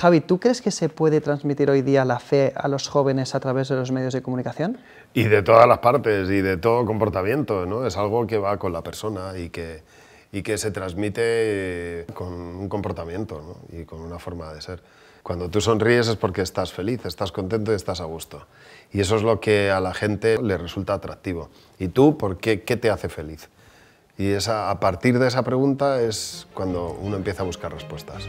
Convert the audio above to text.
Javi, ¿tú crees que se puede transmitir hoy día la fe a los jóvenes a través de los medios de comunicación? Y de todas las partes y de todo comportamiento, ¿no? Es algo que va con la persona y que, y que se transmite con un comportamiento y con una forma de ser. Cuando tú sonríes es porque estás feliz, estás contento y estás a gusto. Y eso es lo que a la gente le resulta atractivo. ¿Y tú por qué, qué te hace feliz? Y esa, a partir de esa pregunta es cuando uno empieza a buscar respuestas.